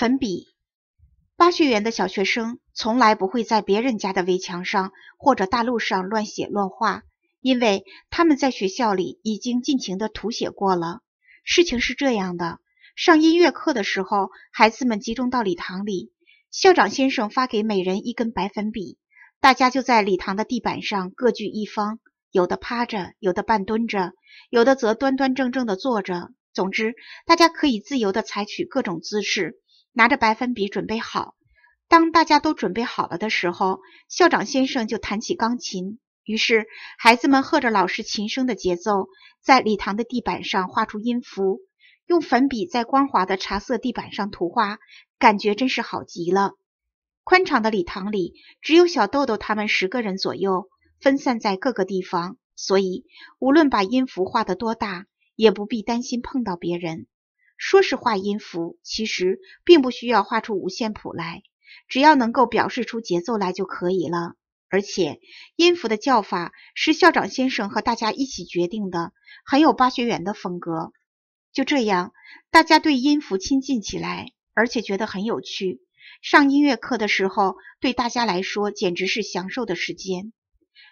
粉笔，巴学园的小学生从来不会在别人家的围墙上或者大路上乱写乱画，因为他们在学校里已经尽情的涂写过了。事情是这样的：上音乐课的时候，孩子们集中到礼堂里，校长先生发给每人一根白粉笔，大家就在礼堂的地板上各据一方，有的趴着，有的半蹲着，有的则端端正正的坐着。总之，大家可以自由的采取各种姿势。拿着白粉笔准备好。当大家都准备好了的时候，校长先生就弹起钢琴。于是，孩子们和着老师琴声的节奏，在礼堂的地板上画出音符，用粉笔在光滑的茶色地板上涂画，感觉真是好极了。宽敞的礼堂里，只有小豆豆他们十个人左右分散在各个地方，所以无论把音符画得多大，也不必担心碰到别人。说是画音符，其实并不需要画出五线谱来，只要能够表示出节奏来就可以了。而且音符的叫法是校长先生和大家一起决定的，很有巴学园的风格。就这样，大家对音符亲近起来，而且觉得很有趣。上音乐课的时候，对大家来说简直是享受的时间。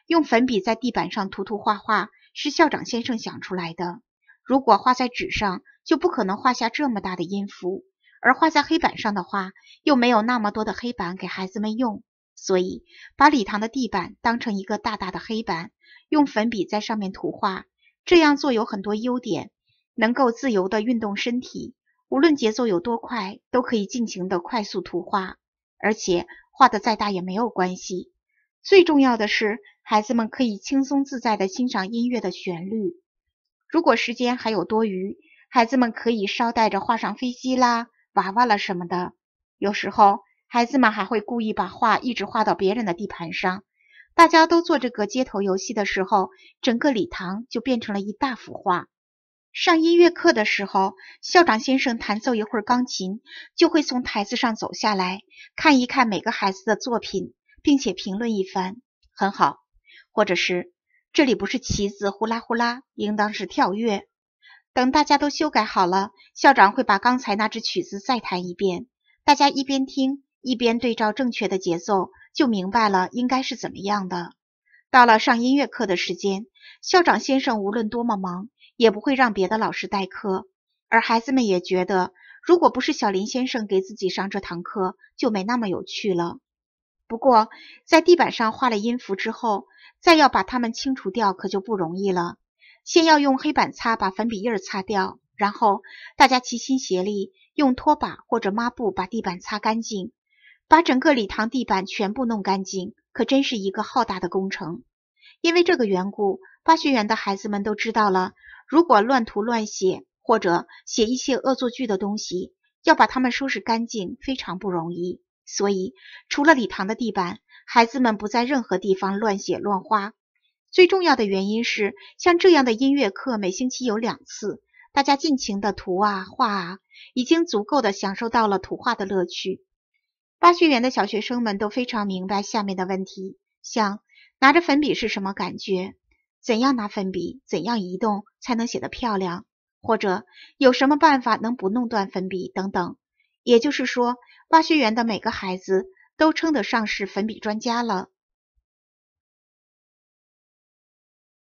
用粉笔在地板上涂涂画画，是校长先生想出来的。如果画在纸上，就不可能画下这么大的音符；而画在黑板上的话，又没有那么多的黑板给孩子们用。所以，把礼堂的地板当成一个大大的黑板，用粉笔在上面涂画。这样做有很多优点：能够自由地运动身体，无论节奏有多快，都可以尽情地快速涂画；而且画得再大也没有关系。最重要的是，孩子们可以轻松自在地欣赏音乐的旋律。如果时间还有多余，孩子们可以捎带着画上飞机啦、娃娃了什么的。有时候，孩子们还会故意把画一直画到别人的地盘上。大家都做这个街头游戏的时候，整个礼堂就变成了一大幅画。上音乐课的时候，校长先生弹奏一会儿钢琴，就会从台子上走下来，看一看每个孩子的作品，并且评论一番：“很好。”或者是。这里不是棋子呼啦呼啦，应当是跳跃。等大家都修改好了，校长会把刚才那支曲子再弹一遍，大家一边听一边对照正确的节奏，就明白了应该是怎么样的。到了上音乐课的时间，校长先生无论多么忙，也不会让别的老师代课，而孩子们也觉得，如果不是小林先生给自己上这堂课，就没那么有趣了。不过，在地板上画了音符之后，再要把它们清除掉可就不容易了。先要用黑板擦把粉笔印儿擦掉，然后大家齐心协力用拖把或者抹布把地板擦干净，把整个礼堂地板全部弄干净，可真是一个浩大的工程。因为这个缘故，巴学园的孩子们都知道了，如果乱涂乱写或者写一些恶作剧的东西，要把它们收拾干净非常不容易。所以，除了礼堂的地板，孩子们不在任何地方乱写乱画。最重要的原因是，像这样的音乐课每星期有两次，大家尽情的涂啊画啊，已经足够的享受到了图画的乐趣。巴学园的小学生们都非常明白下面的问题：像拿着粉笔是什么感觉？怎样拿粉笔？怎样移动才能写得漂亮？或者有什么办法能不弄断粉笔？等等。也就是说，八学园的每个孩子都称得上是粉笔专家了。